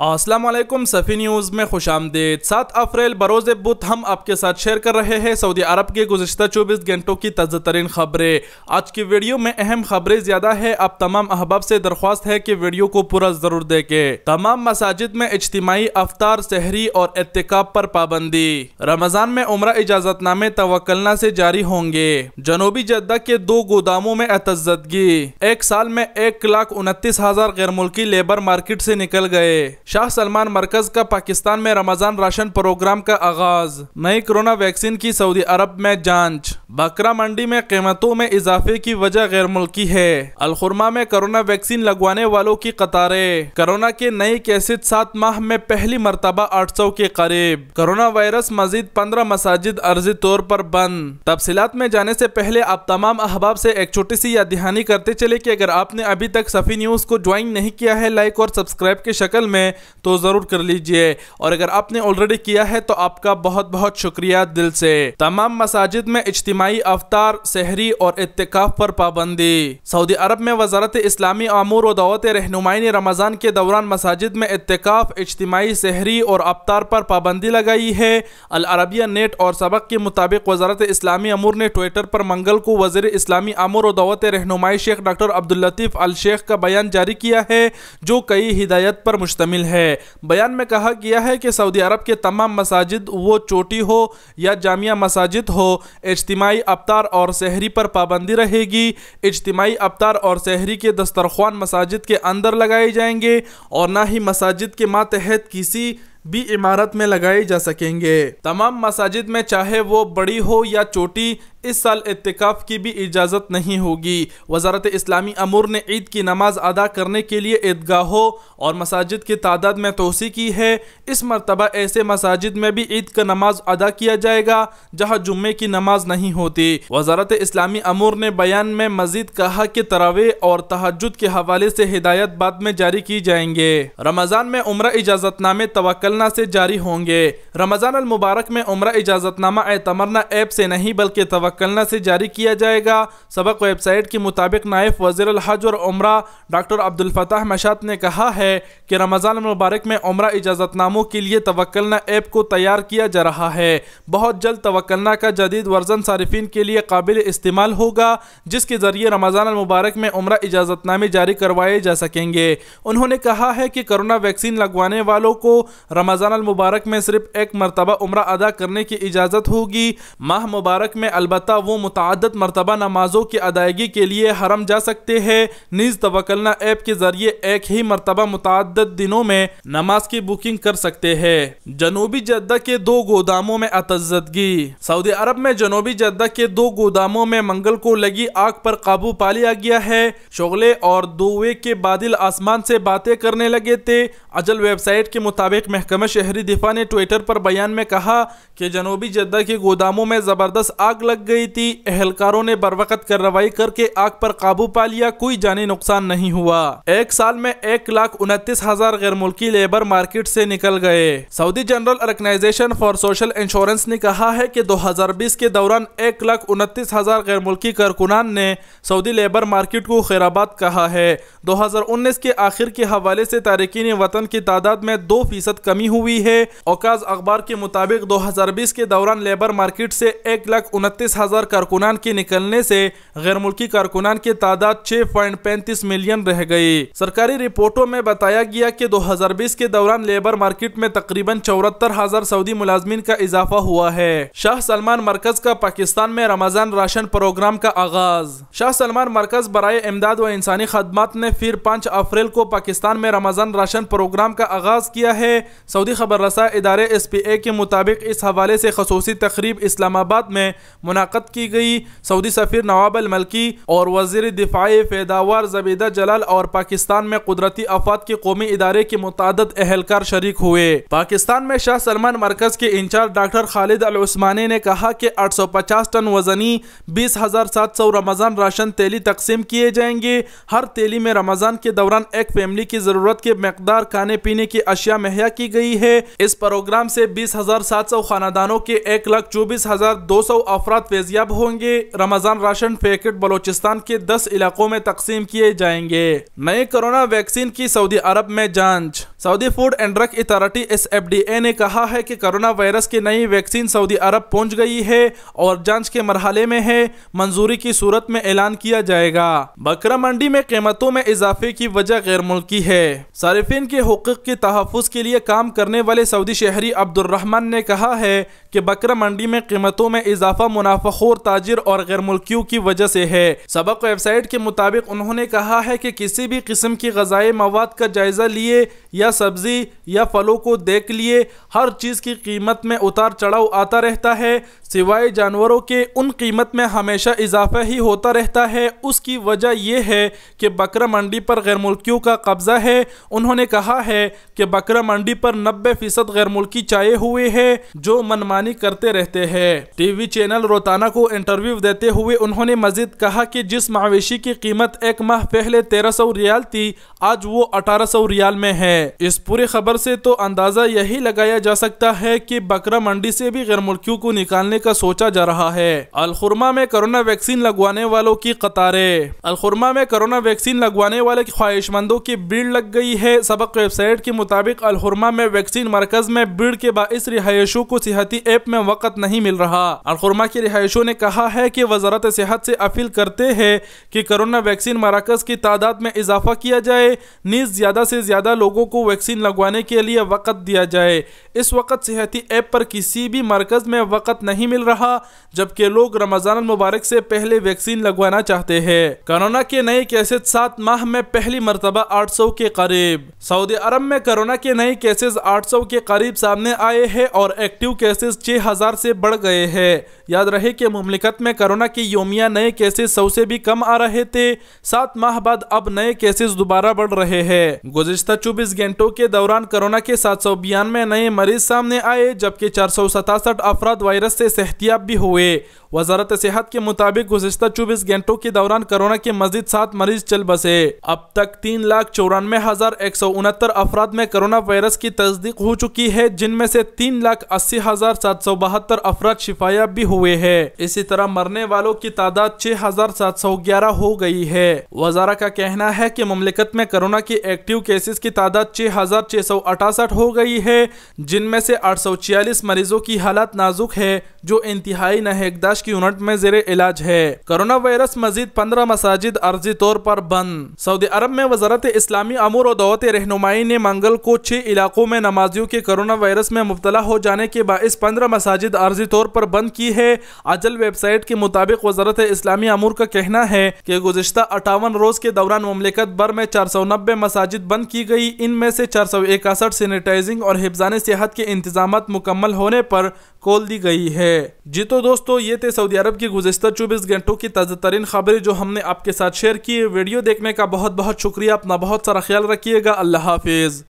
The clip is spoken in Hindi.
असलम सफ़ी न्यूज़ में खुश आमदेद सात अप्रैल बरोज़ बुत हम आपके साथ शेयर कर रहे हैं सऊदी अरब के गुजशत चौबीस घंटों की ताज़ा तरीन खबरें आज की वीडियो में अहम खबरें ज़्यादा है आप तमाम अहबाब से दरख्वास्त है कि वीडियो को पूरा ज़रूर देखें तमाम मसाजिद में इज्तमाही अवतार शहरी और एहतिकाब पर पाबंदी रमज़ान में उम्र इजाज़तनामे तवकलना से जारी होंगे जनूबी जद्दा के दो गोदामों में एतजदगी एक साल में एक लाख उनतीस हज़ार गैर मुल्की लेबर मार्केट से निकल गए शाह सलमान मरकज का पाकिस्तान में रमजान राशन प्रोग्राम का आगाज नई कोरोना वैक्सीन की सऊदी अरब में जांच बकरा मंडी में कीमतों में इजाफे की वजह गैर मुल्की है अलखुरमा में कोरोना वैक्सीन लगवाने वालों की कतारें कोरोना के नए केसेज सात माह में पहली मरतबा आठ सौ के करीब कोरोना वायरस मजीद पंद्रह मसाजिद अर्जी तौर पर बंद तफसीत में जाने से पहले आप तमाम अहबाब से एक छोटी सी याद दहानी करते चले कि अगर आपने अभी तक सफी न्यूज को ज्वाइन नहीं किया है लाइक और सब्सक्राइब की शक्ल में तो ज़रूर कर लीजिए और अगर आपने ऑलरेडी किया है तो आपका बहुत बहुत शुक्रिया दिल से तमाम मसाजिद में इज्तमाही अवतार शहरी और इतकाफ पर पाबंदी सऊदी अरब में वजारत इस्लामी आमूर और दौत रहनुमाई ने रमज़ान के दौरान मसाजिद में इतकाफ इज्तिमाई शहरी और अवतार पर पाबंदी लगाई है अल अरबिया नेट और सबक के मुताबिक वजारत इस्लामी अमूर ने ट्विटर पर मंगल को वजीर इस्लामी अमूर और दौत रहनुमाई Sheikh doctor Abdul Latif al Sheikh का बयान जारी किया है जो कई हिदायत पर मुश्तमिल शामिल है बयान में कहा गया है कि सऊदी अरब के तमाम मसाजिद वो चोटी हो या जामिया मसाजिद हो इज्तमाही अवतार और शहरी पर पाबंदी रहेगी इज्तमाही अवतार और शहरी के दस्तरखान मसाजिद के अंदर लगाए जाएंगे और ना ही मसाजिद के मातहत किसी भी इमारत में लगाए जा सकेंगे तमाम मसाजिद में चाहे वो बड़ी हो या छोटी इस साल इतकाफ़ की भी इजाज़त नहीं होगी वजारत इस्लामी अमूर ने ईद की नमाज अदा करने के लिए ईदगाहों और मसाजिद की तादाद में तोसी की है इस मरतबा ऐसे मसाजिद में भी ईद का नमाज अदा किया जाएगा जहाँ जुम्मे की नमाज नहीं होती वजारत इस्लामी अमूर ने बयान में मजीद कहा कि तरावे और तहजद के हवाले से हिदायत बाद में जारी की जाएंगे रमज़ान में उम्र इजाज़तनामे तवक्लना से जारी होंगे रमज़ान मुबारक में उम्र इजाज़तनामा ए तमरना ऐप से नहीं बल्कि मक्कलना से जारी किया जाएगा सबक वेबसाइट के मुताबिक नायब वजीर हज और उम्र डॉक्टर अब्दुलफ़ताह मशात ने कहा है कि रमज़ान मुबारक में उम्र इजाज़तनामों के लिए तवक्लना ऐप को तैयार किया जा रहा है बहुत जल्द तवक्लना का जदीद वर्जन सार्फिन के लिए काबिल इस्तेमाल होगा जिसके ज़रिए रमज़ान मुबारक में उम्र इजाज़तनामे जारी करवाए जा सकेंगे उन्होंने कहा है कि करोना वैक्सीन लगवाने वालों को रमज़ान मुबारक में सिर्फ एक मरतबा उम्र अदा करने की इजाज़त होगी माह मुबारक में अलबत् अलबत् वो मुतद मरतबा नमाजों की अदायगी के लिए हरम जा सकते हैं नीज तवकलना ऐप के जरिए एक ही मरतबा मुतद दिनों में नमाज की बुकिंग कर सकते हैं जनूबी जद्दा के दो गोदामों में अतजदगी सऊदी अरब में जनूबी जद्दा के दो गोदामों में मंगल को लगी आग पर काबू पा लिया गया है शोले और दोवे के बादल आसमान से बातें करने लगे थे अजल वेबसाइट के मुताबिक महकमा शहरी दिफा ने ट्विटर पर बयान में कहा कि जनूबी जद्दा के गोदामों में ज़बरदस्त आग लग गई थी एहलकारों ने बरवकत कार्रवाई करके आग पर काबू पा लिया कोई जानी नुकसान नहीं हुआ एक साल में एक लाख उनतीस हजार गैर मुल्की लेबर मार्केट से निकल गए Saudi general organisation for social insurance ने कहा है कि 2020 के दौरान एक लाख उनतीस हजार गैर मुल्की कारकुनान ने सऊदी लेबर मार्केट को खैराबाद कहा है उन्नीस के आखिर के हवाले से तारकिन वतन की तादाद में दो फीसद कमी हुई है औकाज अखबार के मुताबिक बीस के दौरान लेबर मार्केट से एक लाख उनतीस हज़ार कारकुनान के निकलने से गैर मुल्की कारकुनान की तादाद छह पॉइंट पैंतीस मिलियन रह गई सरकारी रिपोर्टों में बताया गया कि 2020 के दौरान लेबर मार्केट में तकरीबन चौहत्तर हजार सऊदी मुलाजमीन का इजाफा हुआ है शाह सलमान मरकज का पाकिस्तान में रमजान राशन प्रोग्राम का आगाज शाह सलमान मरकज बरए इमदाद व इंसानी खदमात ने फिर पाँच अप्रैल को पाकिस्तान में रमजान राशन प्रोग्राम का आगाज किया है सऊदी खबर रसा इदारे एस पी ए के मुताबिक इस हवाले ऐसी खसूसी तकरीब इस्लामाबाद में मुनद मुलाकात की गई सऊदी सफ़ीर नवाब मलकी और वजीर दिफाई फैदावर जबीदा जलाल और पाकिस्तान में कुदरती आफात के कौमी इदारे के मुतद अहलकार शरीक हुए पाकिस्तान में शाह सलमान मरकज के incharge doctor Khalid Al Usmani ने कहा सौ पचास टन वजनी बीस हजार सात सौ रमज़ान राशन तेली तकसीम किए जाएंगे हर तेली में रमज़ान के दौरान एक फैमिली की ज़रूरत के मकदार खाने पीने की अशिया मुहैया की गई है इस प्रोग्राम से बीस हजार सात सौ खानदानों के एक लाख चौबीस हजार दो सौ अफराद फैजियाब होंगे रमजान राशन पैकेट बलोचिस्तान के दस इलाकों में तकसीम किए जाएंगे नए कोरोना वैक्सीन की सऊदी अरब में जाँच Saudi food and drug authority S F D A ने कहा है की कोरोना वायरस की नई वैक्सीन सऊदी अरब पहुँच गई है और जाँच के मरहले में है मंजूरी की सूरत में ऐलान किया जाएगा बकरा मंडी में कीमतों में इजाफे की वजह गैर मुल्की है सार्फिन के हकूक के तहफ़ के लिए काम करने वाले सऊदी शहरी अब्दुलरहमान ने कहा है कि बकरा मंडी में कीमतों में इजाफा मुनाफा मुनाफाखोर ताजिर और गैर मुल्कियों की वजह से है सबक वेबसाइट के मुताबिक उन्होंने कहा है कि किसी भी किस्म की गजाई मवाद का जायजा लिए या सब्जी या फलों को देख लिए हर चीज़ की कीमत में उतार चढ़ाव आता रहता है सिवाय जानवरों के उन कीमत में हमेशा इजाफा ही होता रहता है उसकी वजह यह है कि बकरा मंडी पर गैर मुल्कियों का कब्ज़ा है उन्होंने कहा है कि बकरा मंडी पर नब्बे फीसद गैर मुल्की चाय हुए हैं जो मनमानी करते रहते हैं टीवी चैनल रोता सुल्ताना को इंटरव्यू देते हुए उन्होंने मजीद कहा कि जिस मवेशी की कीमत एक माह पहले तेरह सौ रियाल थी आज वो अठारह सौ रियाल में है इस पूरी खबर से तो अंदाजा यही लगाया जा सकता है कि बकरा मंडी से भी गैर मुल्कियों को निकालने का सोचा जा रहा है अलखुरमा में कोरोना वैक्सीन लगवाने वालों की कतारें अलखुरमा में कोरोना वैक्सीन लगवाने वाले ख्वाहिशमंदों की भीड़ लग गई है सबक वेबसाइट के मुताबिक अलखुरमा में वैक्सीन मरकज में भीड़ के बाइस रिहायशों को सेहती ऐप में वक्त नहीं मिल रहा अलखुरमा की रिहायशों ने कहा है कि वजारत सेहत से अपील करते हैं कि कोरोना वैक्सीन मराकज़ की तादाद में इजाफा किया जाए नीज़ ज़्यादा से ज़्यादा लोगों को वैक्सीन लगवाने के लिए वक़्त दिया जाए इस वक्त सेहती ऐप पर किसी भी मरकज़ में वक़्त नहीं मिल रहा जबकि लोग रमज़ान मुबारक से पहले वैक्सीन लगवाना चाहते हैं कोरोना के नए केसेज सात माह में पहली मरतबा आठ सौ के करीब सऊदी अरब में कोरोना के नए केसेज आठ सौ के करीब सामने आए हैं और एक्टिव केसेज छः हज़ार से बढ़ गए हैं याद रहे है कि ममलिकत में कोरोना के योमिया नए केसेस सौ से भी कम आ रहे थे सात माह बाद अब नए केसेस दोबारा बढ़ रहे हैं गुजशत चौबीस घंटों के दौरान कोरोना के सात सौ बयानवे नए मरीज सामने आए जबकि चार सौ सतासठ अफराद वायरस से सेहतियाब भी हुए वजारत सेहत के मुताबिक गुजशत चौबीस घंटों के दौरान कोरोना के मजीद सात मरीज चल बसे अब तक तीन लाख चौरानवे हजार एक सौ उनहत्तर अफराद में कोरोना वायरस की तस्दीक हो चुकी है जिनमें से तीन लाख अस्सी हजार सात सौ बहत्तर अफराद शिफायाब भी हुए हैं है इसी तरह मरने वालों की तादाद छह हजार सात सौ ग्यारह हो गई है वजारा का कहना है की ममलिकत में कोरोना की एक्टिव केसेस की तादाद छह हजार छह सौ अठासठ हो गई है जिनमें से आठ सौ छियालीस मरीजों की हालत नाजुक है जो इंतहाई नहकदाश की यूनिट में जेर इलाज है कोरोना वायरस मजीद पंद्रह मसाजिद अर्जी तौर पर बंद सऊदी अरब में वजारत इस्लामी अमूर और दौत रहनुमाई ने मंगल को छह इलाकों में नमाजियों के कोरोना वायरस में मुबतला हो जाने के इस पंद्रह मसाजिद अर्जी तौर पर बंद की है अजल वेबसाइट के मुताबिक वजारत इस्लामी अमूर का कहना है कि गुजशत अठावन रोज के दौरान ममलिकत भर में चार सौ नब्बे मसाजिद बंद की गई इनमें से चार सौ इकसठ सैनिटाइजिंग और हिफान सेहत के इंतजाम मुकम्मल होने पर खोल दी गई है जी तो दोस्तों ये थे सऊदी अरब की गुजशत चौबीस घंटों की ताज़ा तरीन खबरें जो हमने आपके साथ शेयर की वीडियो देखने का बहुत बहुत शुक्रिया अपना बहुत सारा ख्याल रखिएगा अल्लाह हाफिज़